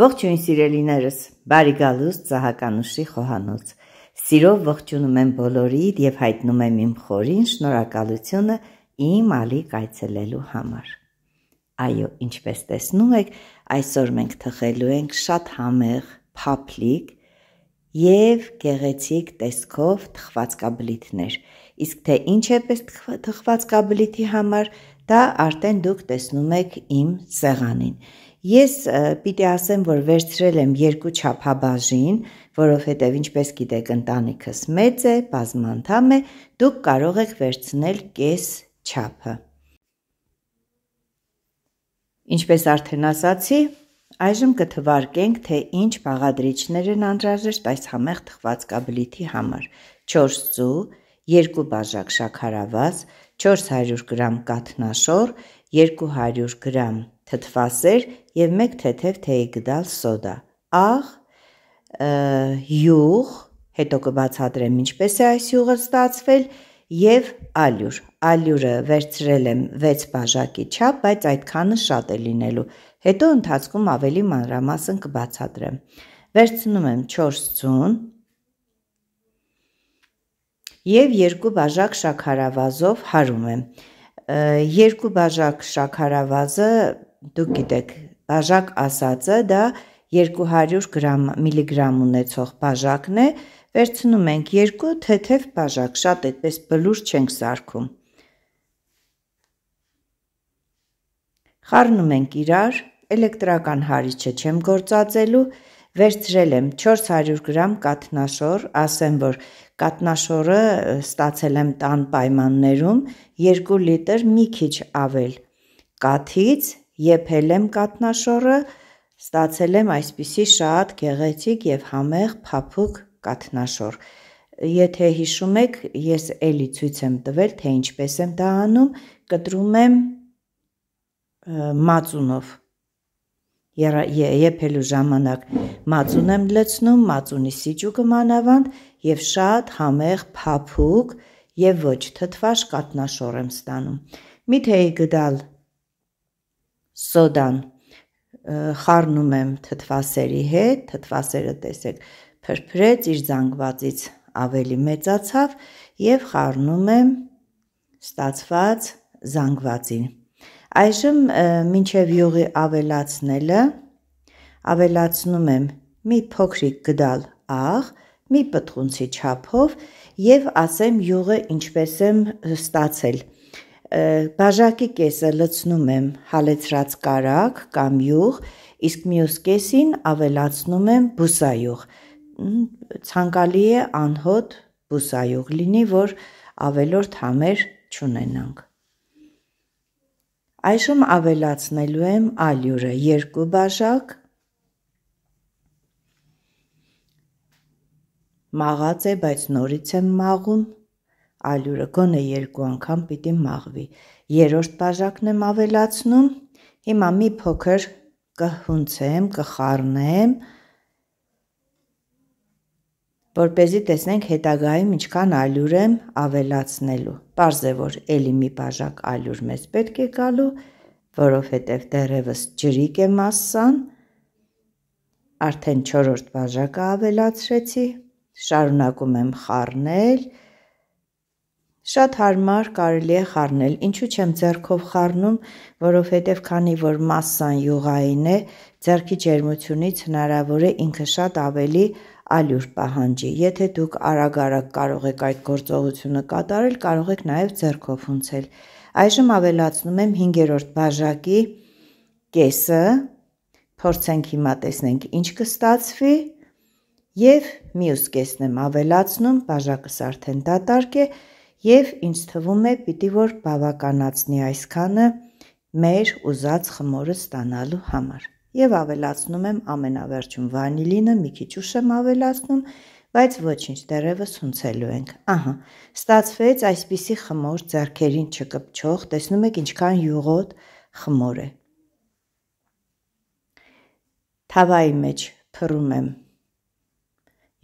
Ողջույն սիրելիներս, բարի գալուստ Զահականուշի խոհանոց։ Սիրով ողջունում եմ բոլորիդ եւ հայտնում եմ իմ խորին շնորհակալությունը իմ ալի կայցելելու համար։ Այո, ինչպես տեսնում եք, այսօր մենք թխելու ենք շատ համեղ, փափլիկ եւ գեղեցիկ տեսքով թխվածքաբլիթներ։ Իսկ թե ինչ է պես թխվածքաբլիթի համար, դա արդեն դուք տեսնում եք իմ սեղանին։ Ես պիտի ասեմ, որ վերցրել եմ երկու չափաբաժին, որովհետև ինչպես գիտեք, ընտանիքս մեծ է, բազմանդամ է, դուք կարող եք վերցնել կես չափը։ Ինչպես արդեն ասացի, այժմ կթվարկենք, թե ինչ բաղադրիչներ են անհրաժեշտ այս համեղ թխված կաբլիթի համար։ 4 ծու, 2 բաժակ շաքարավազ, 400 գրամ կաթնաշոր, 200 գրամ թթվասեր եւ 1 թեթև թեյի գդալ սոդա։ Աղ, յուղ, հետո կբացատրեմ ինչպես է այս յուղը ստացվել եւ ալյուր։ Ալյուրը վերցրել եմ 6 բաժակի չափ, բայց այդքանը շատ է լինելու։ Հետո ընթացքում ավելի մանրամասն կբացատրեմ։ Վերցնում եմ 4 ցուն եւ 2 բաժակ շաքարավազով հարում եմ երկու բաժակ շաքարավազը դուք գիտեք, բաժակ ասածը դա 200 գրամ միլիգրամ ունեցող բաժակն է, վերցնում ենք երկու թեթև բաժակ, շատ այդպես բլուր չենք սարքում։ Խառնում ենք իրար, էլեկտրական հարիչը չեմ գործածելու, վերցրել եմ 400 գրամ կատնաշոր, ասեմ, որ կատնաշորը ստացել եմ տան պայմաններում 2 լիտր մի քիչ ավել։ Կաթից Եփել եմ կատնաշորը, ստացել եմ այսպիսի շատ գեղեցիկ եւ համեղ փափուկ կատնաշոր։ Եթե հիշում եք, ես էլի ցույց եմ տվել, թե ինչպես եմ դա անում, կտրում եմ մածունով եփելու ժամանակ մածուն եմ լցնում, մածունի սիճուկը մանավանդ եւ շատ համեղ փափուկ եւ ոչ թթվաշ կատնաշոր եմ ստանում։ Մի թեյ գդալ սոդան խառնում եմ թթվասերի հետ, թթվասերը տեսեք փրփրեց իր զանգվածից ավելի մեծացավ եւ խառնում եմ ստացված զանգվածին։ Այժմ մինչև յուղի ավելացնելը ավելացնում եմ մի փոքրիկ գդալ աղ, մի պտղունցի չափով եւ ասեմ յուղը ինչպես եմ ստացել 0.5 բաժակի կեսը լցնում եմ հալեցրած կարակ կամ յուղ, իսկ մյուս կեսին ավելացնում եմ բուսայուղ։ Ցանկալի է անհոտ բուսայուղ լինի, որ ավելորդ համեր չունենանք։ Այժմ ավելացնելու եմ ալյուրը, երկու բաժակ մաղած է, բայց նորից եմ մաղում 1 այլ ուրը գոնե երկու անգամ պիտի մաղվի։ Երորդ բաժակն եմ ավելացնում, հիմա մի փոքր կհունցեմ, կխառնեմ, որ เป զի տեսնենք հետագայում ինչքան այլուր եմ ավելացնելու։ Պարզ է որ ելի մի բաժակ այլուր մեզ պետք է գալու, որովհետև դերևս ջրիկ է մասսան։ Արդեն 4-րդ բաժակը ավելացրեցի, շարունակում եմ խառնել, Շատ հարմար կարելի է խառնել։ Ինչու չեմ ձեռքով խառնում, որովհետև քանի որ մասսան յուղային է, ձեռքի ջերմությունից հնարավոր է ինքը շատ ավելի ալյուր պահանջի։ Եթե դուք արագ-արագ կարող եք այդ գործողությունը կատարել, կարող եք նաև ձեռքով հունցել։ Այժմ ավելացնում եմ 5-րդ բաժակի կեսը։ Փորձենք հիմա տեսնենք ինչ կստացվի եւ մյուս կեսն եմ ավելացնում, բաժակս արդեն դատարկ է։ դա եւ ինձ թվում է պիտի որ բավականացնի այսքանը մեր ուզած խմորը ստանալու համար։ Եվ ավելացնում եմ ամենավերջում վանիլինը, մի քիչ ուշ եմ ավելացնում, բայց ոչինչ դերևս հունցելու ենք։ Ահա, ստացվեց այսպիսի խմոր ձեռքերին չկպչող, տեսնում եք ինչքան յուղոտ խմոր է։ Թավայի մեջ փռում եմ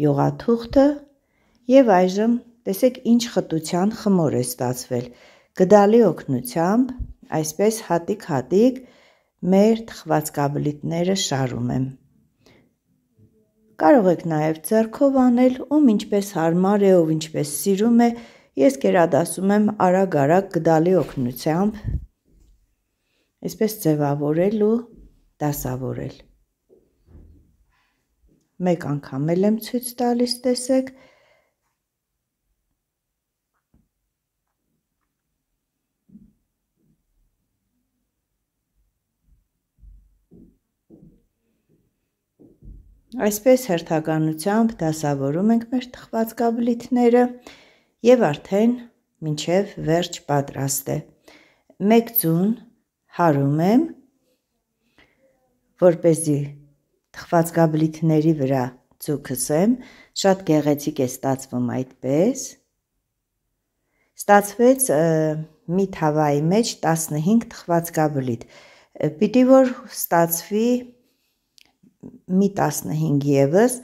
յուղաթուղթը եւ այժմ Տեսեք ինչ խտության խմոր է ստացվել։ Գդալի օգնությամբ այսպես հատիկ-հատիկ մեր թխված կաբլիտները շարում եմ։ Կարող եք նաև ձեռքով անել, ում ինչպես հարմար է, ով ինչպես սիրում է, ես կերադասում եմ արագ-արագ գդալի օգնությամբ այսպես ձևավորել ու դասավորել։ Մեկ անգամ էլ եմ ցույց տալիս, տեսեք, Այսպես հերթականությամբ դասավորում ենք մեր թխված գաբլիթները եւ արդեն մինչև վերջ պատրաստ է։ Մեկ ձուն հարում եմ, որ เป զի թխված գաբլիթների վրա ցուկսեմ, շատ գեղեցիկ է ստացվում այդպես։ Ստացվեց մի թավայի մեջ 15 թխվածքաբլիթ։ Պիտի որ ստացվի մի 15 եւս,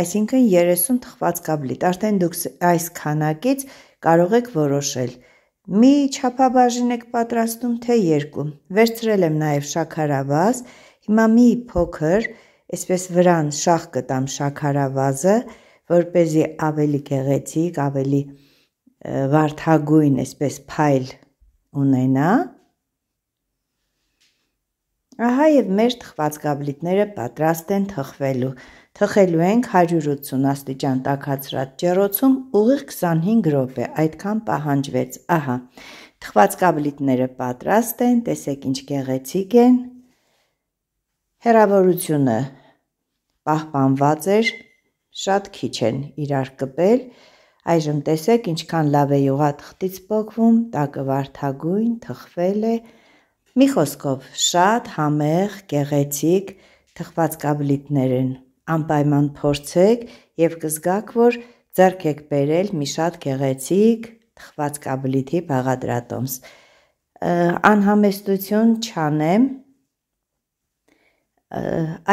այսինքն 30 թխված կաբլիտ։ Արդեն դուք այս քանակից կարող եք որոշել։ Մի չափաբաժին եք պատրաստում թե երկու։ Վերցրել եմ նաև շաքարավազ, հիմա մի փոքր, այսպես վրան շախ կտամ շաքարավազը, որ เป զի ավելի գեղեցիկ, ավելի վարթագույն, այսպես փայլ ունենա։ Ահա եւ մեր թխված գաբլիտները պատրաստ են թխվելու։ Թխելու ենք 180 աստիճան տաքացրած ջեռոցում ուղիղ 25 րոպե, այդքան պահանջվեց։ Ահա։ Թխված գաբլիտները պատրաստ են, տեսեք ինչ գեղեցիկ են։ Հերավորությունը պահպանված էր, շատ քիչ են իրար կպել։ Այժմ տեսեք ինչքան լավ է յուղաթղթից փոկվում, տակը վարդագույն թխվել է, Մի խոսքով, շատ համեղ, գեղեցիկ թխվածքաբլիթներ են։ Անպայման փորձեք եւ կզգաք, որ ձեռք եք բերել մի շատ գեղեցիկ թխվածքաբլիթի բաղադրատոմս։ Անհամեստություն չանեմ,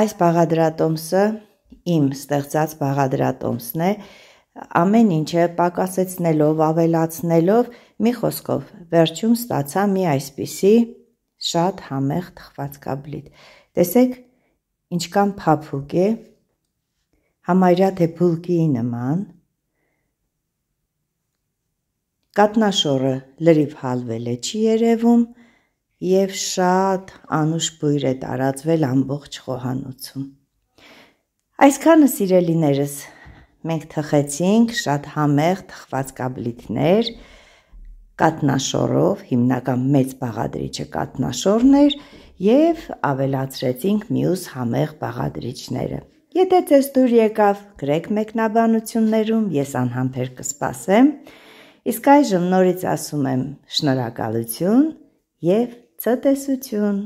այս բաղադրատոմսը իմ ստեղծած բաղադրատոմսն է ամեն ինչը պակասեցնելով ավելացնելով մի խոսքով վերջում ստացա մի այսպիսի շատ համեղ թխվածքաբլիթ։ Տեսեք, ինչքան փափուկ է, համարյա թե փուլկիի նման։ Կատնաշորը լրիվ հալվել է, չի երևում, եւ շատ անուշ բույր է տարածվել ամբողջ խոհանոցում։ Այսքանը սիրելիներս, մենք թխեցինք շատ համեղ թխվածքաբլիթներ, կատնաշորով, հիմնական մեծ բաղադրիչը կատնաշորն էր եւ ավելացրեցինք մյուս համեղ բաղադրիչները։ Եթե ձեզ դուր եկավ գրեք մեկնաբանություններում, ես անհամբեր կսպասեմ։ Իսկ այժմ նորից ասում եմ շնորհակալություն եւ ցտեսություն։